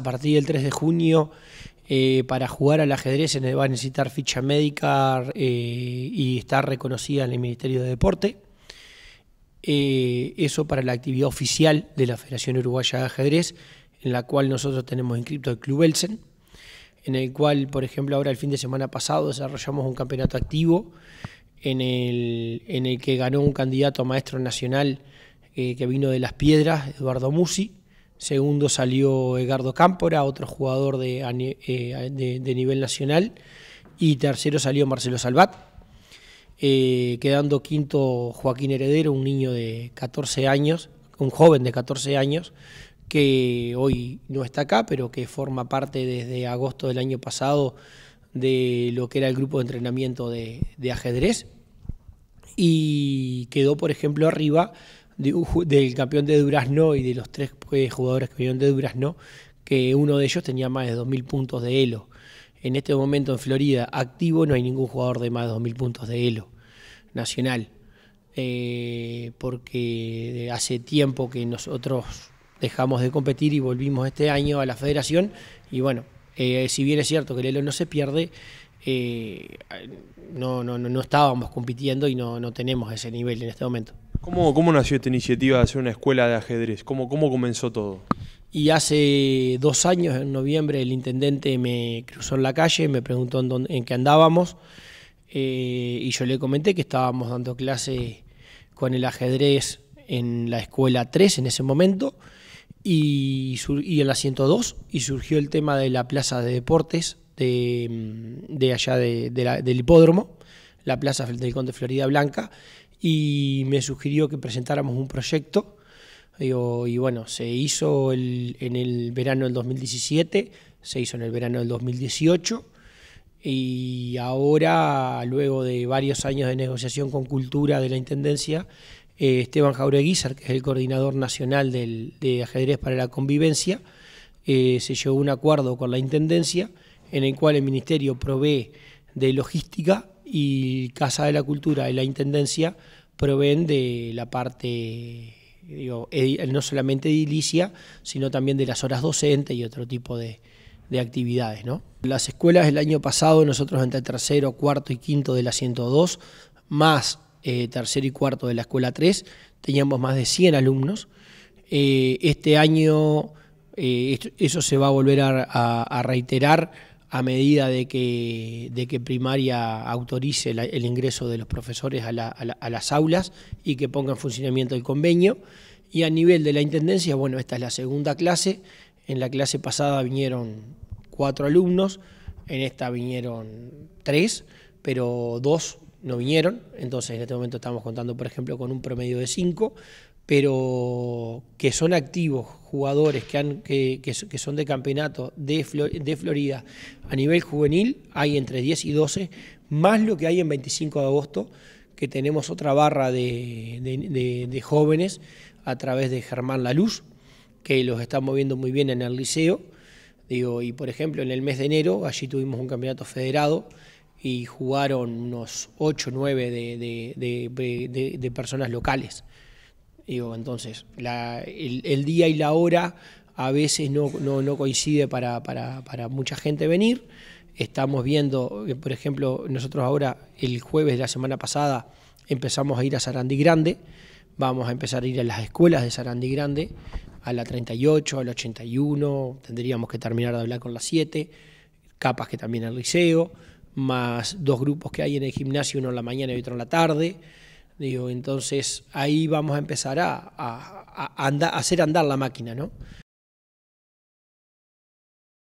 a partir del 3 de junio eh, para jugar al ajedrez se va a necesitar ficha médica eh, y estar reconocida en el Ministerio de Deporte. Eh, eso para la actividad oficial de la Federación Uruguaya de Ajedrez, en la cual nosotros tenemos inscrito el Club Elsen, en el cual, por ejemplo, ahora el fin de semana pasado desarrollamos un campeonato activo en el, en el que ganó un candidato a maestro nacional que vino de Las Piedras, Eduardo Musi Segundo salió Edgardo Cámpora, otro jugador eh, de, nivel nacional. Y tercero salió Marcelo Salvat. Eh, quedando quinto Joaquín Heredero, un niño de 14 años, un joven de 14 años, que hoy no está acá, pero que forma parte desde agosto del año pasado de lo que era el grupo de entrenamiento de ajedrez. Y quedó, por ejemplo, arriba del campeón de Durazno y de los tres eh, jugadores que vinieron de Durazno, que uno de ellos tenía más de 2.000 puntos de Elo. En este momento en Florida, activo, no hay ningún jugador de más de 2.000 puntos de Elo nacional. Eh, porque hace tiempo que nosotros dejamos de competir y volvimos este año a la federación. Y bueno, eh, si bien es cierto que el Elo no se pierde, eh, no, no, no, estábamos compitiendo y no, no tenemos ese nivel en este momento. ¿Cómo, nació esta iniciativa de hacer una escuela de ajedrez? ¿Cómo, cómo comenzó todo? Y hace dos años, en noviembre, el intendente me cruzó en la calle, me preguntó en, dónde, qué andábamos eh, y yo le comenté que estábamos dando clase con el ajedrez en la escuela 3 en ese momento y, en la 102 y surgió el tema de la plaza de deportes de, allá del hipódromo, la plaza del de Florida Blanca y me sugirió que presentáramos un proyecto. Y, bueno, se hizo en el verano del 2017, se hizo en el verano del 2018 y ahora, luego de varios años de negociación con Cultura de la Intendencia, eh, Esteban Jaureguizar, que es el coordinador nacional de ajedrez para la convivencia, eh, se llegó a un acuerdo con la Intendencia en el cual el Ministerio provee de logística y Casa de la Cultura y la Intendencia proveen de la parte, digo, no solamente edilicia, sino también de las horas docentes y otro tipo de, actividades. Las escuelas el año pasado, nosotros entre tercero, cuarto y quinto de la 102, más eh, tercero y cuarto de la escuela 3, teníamos más de 100 alumnos. Eh, este año eh, eso se va a volver a reiterar a medida de que, de que primaria autorice el ingreso de los profesores a, a, las aulas y que ponga en funcionamiento el convenio. Y a nivel de la Intendencia, bueno, esta es la segunda clase. En la clase pasada vinieron cuatro alumnos, en esta vinieron tres, pero dos no vinieron. Entonces en este momento estamos contando, por ejemplo, con un promedio de cinco pero que son activos jugadores que, son de campeonato de, Florida a nivel juvenil, hay entre 10 y 12, más lo que hay en 25 de agosto, que tenemos otra barra de, jóvenes a través de Germán Laluz, que los está moviendo muy bien en el liceo. y por ejemplo, en el mes de enero, allí tuvimos un campeonato federado y jugaron unos 8 o 9 de, personas locales. Digo, entonces, el, día y la hora a veces no, no, coincide para, mucha gente venir. Estamos viendo, eh, por ejemplo, nosotros ahora, el jueves de la semana pasada, empezamos a ir a Sarandí Grande. Vamos a empezar a ir a las escuelas de Sarandí Grande, a la 38, a la 81. Tendríamos que terminar de hablar con las 7, capas que también el liceo, más dos grupos que hay en el gimnasio, uno en la mañana y otro en la tarde. Digo, entonces ahí vamos a empezar a, hacer andar la máquina, ¿no?